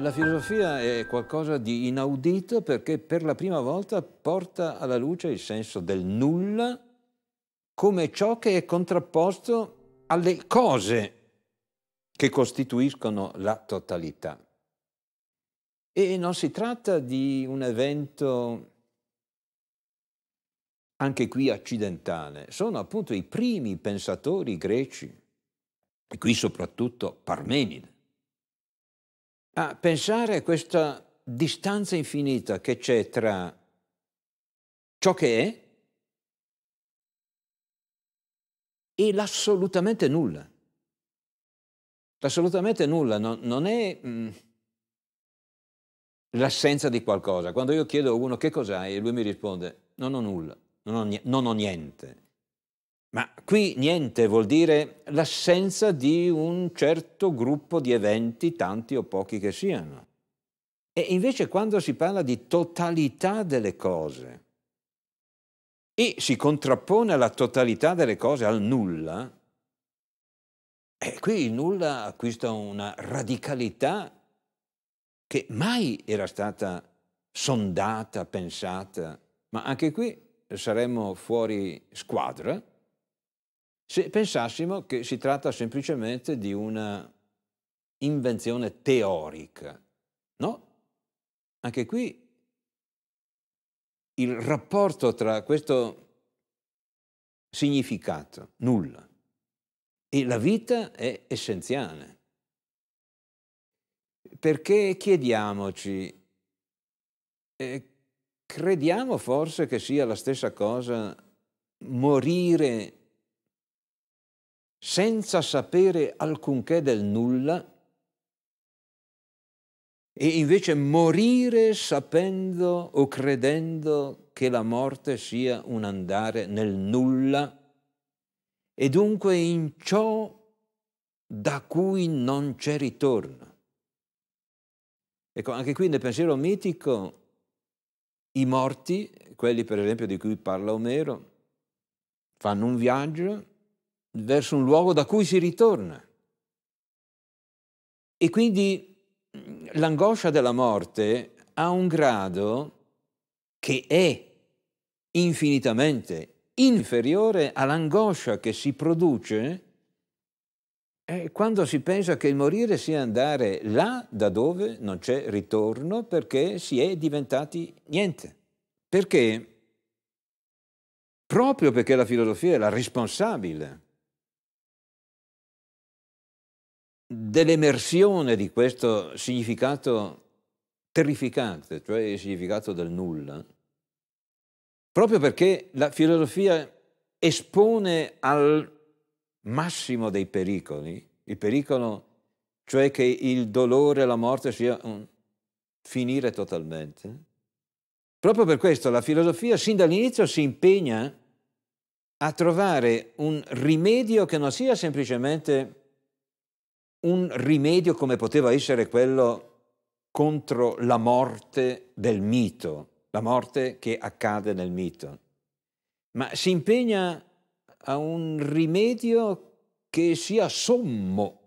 la filosofia è qualcosa di inaudito perché per la prima volta porta alla luce il senso del nulla come ciò che è contrapposto alle cose che costituiscono la totalità. E non si tratta di un evento anche qui accidentale, sono appunto i primi pensatori greci, e qui soprattutto Parmenide, a pensare a questa distanza infinita che c'è tra ciò che è e l'assolutamente nulla. L'assolutamente nulla non, non è mh, mm, l'assenza di qualcosa. Quando io chiedo a uno che cos'hai e lui mi risponde non ho nulla, non ho, non ho niente. Ma qui niente vuol dire l'assenza di un certo gruppo di eventi, tanti o pochi che siano. E invece quando si parla di totalità delle cose e si contrappone la totalità delle cose al nulla, e eh, qui il nulla acquista una radicalità che mai era stata sondata, pensata, ma anche qui saremmo fuori squadra se pensassimo che si tratta semplicemente di una invenzione teorica, no? Anche qui il rapporto tra questo significato, nulla, e la vita è essenziale. Perché chiediamoci, eh, crediamo forse che sia la stessa cosa morire senza sapere alcunché del nulla e invece morire sapendo o credendo che la morte sia un andare nel nulla e dunque in ciò da cui non c'è ritorno. Ecco, anche qui nel pensiero mitico i morti, quelli per esempio di cui parla Omero, fanno un viaggio verso un luogo da cui si ritorna. E quindi mm, l'angoscia della morte ha un grado che è infinitamente inferiore all'angoscia che si produce eh, quando si pensa che il morire sia andare là da dove non c'è ritorno perché si è diventati niente. Perché? Proprio perché la filosofia è la responsabile dell'emersione di questo significato terrificante, cioè il significato del nulla, proprio perché la filosofia espone al massimo dei pericoli, il pericolo cioè che il dolore e la morte sia un finire totalmente. Proprio per questo la filosofia sin dall'inizio si impegna a trovare un rimedio che non sia semplicemente un rimedio come poteva essere quello contro la morte del mito, la morte che accade nel mito, ma si impegna a un rimedio che sia sommo